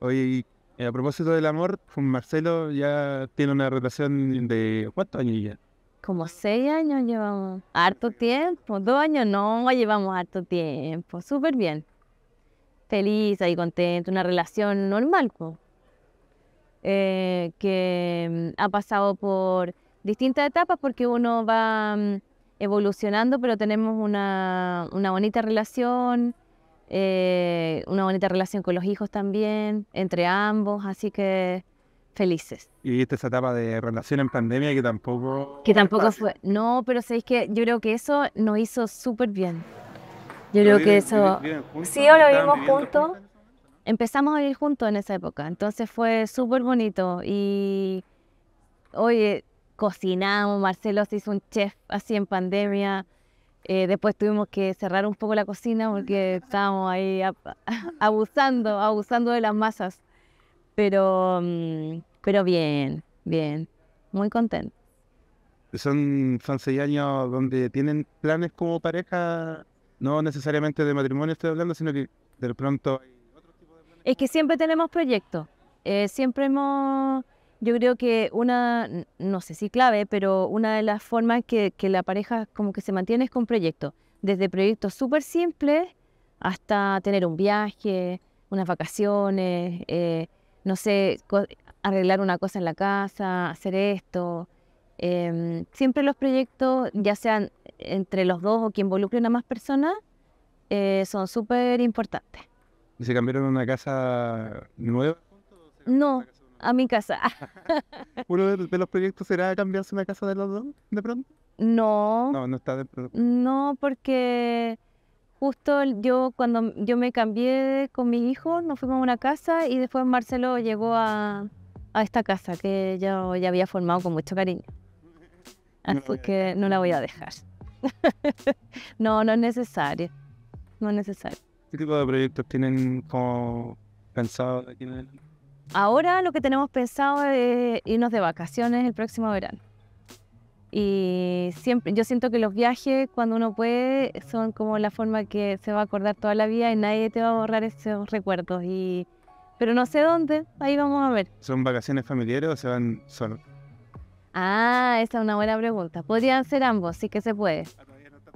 Hoy, eh, a propósito del amor, con pues, Marcelo ya tiene una relación de cuántos años ya? Como seis años llevamos. Harto tiempo. Dos años no, llevamos harto tiempo. Súper bien. Feliz y contento. Una relación normal, eh, que mm, ha pasado por distintas etapas porque uno va mm, evolucionando, pero tenemos una, una bonita relación eh, una bonita relación con los hijos también, entre ambos, así que felices. Y esta etapa de relación en pandemia que tampoco... Que tampoco fue... No, pero sabéis que yo creo que eso nos hizo súper bien. Yo creo que eso... sí, lo vivimos juntos. Empezamos a vivir juntos en esa época, entonces fue súper bonito y... Oye, cocinamos, Marcelo se hizo un chef así en pandemia. Eh, después tuvimos que cerrar un poco la cocina porque estábamos ahí abusando, abusando de las masas. Pero, mm, pero bien, bien, muy contento. Son, son seis años donde tienen planes como pareja, no necesariamente de matrimonio estoy hablando, sino que de pronto hay otro tipo de planes. Es que siempre tenemos proyectos, eh, siempre hemos yo creo que una, no sé si clave, pero una de las formas que, la pareja como que se mantiene es con proyectos. Desde proyectos súper simples hasta tener un viaje, unas vacaciones, eh, no sé, arreglar una cosa en la casa, hacer esto. Em, siempre los proyectos, ya sean entre los dos o que involucren a más personas, eh, son súper importantes. ¿Y se cambiaron una casa nueva? No, a mi casa. ¿Uno de, los proyectos será cambiarse una casa de los dos de pronto? No. No, no está de pronto. No, porque justo yo cuando yo me cambié con mi hijo, nos fuimos a una casa y después Marcelo llegó a, esta casa que yo ya había formado con mucho cariño. Así que no la voy a dejar. no, no es necesario. No es necesario. ¿Qué tipo de proyectos tienen como pensado aquí en el... Ahora lo que tenemos pensado es irnos de vacaciones el próximo verano. Y siempre, yo siento que los viajes, cuando uno puede, son como la forma que se va a acordar toda la vida y nadie te va a borrar esos recuerdos. Y, pero no sé dónde, ahí vamos a ver. ¿Son vacaciones familiares o se van solo Ah, esa es una buena pregunta. Podrían ser ambos, sí que se puede. Ah,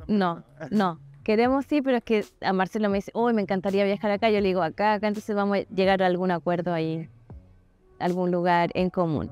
no, ah. no. Queremos sí, pero es que a Marcelo me dice, uy, me encantaría viajar acá. Yo le digo acá, acá, entonces vamos a llegar a algún acuerdo ahí algún lugar en común.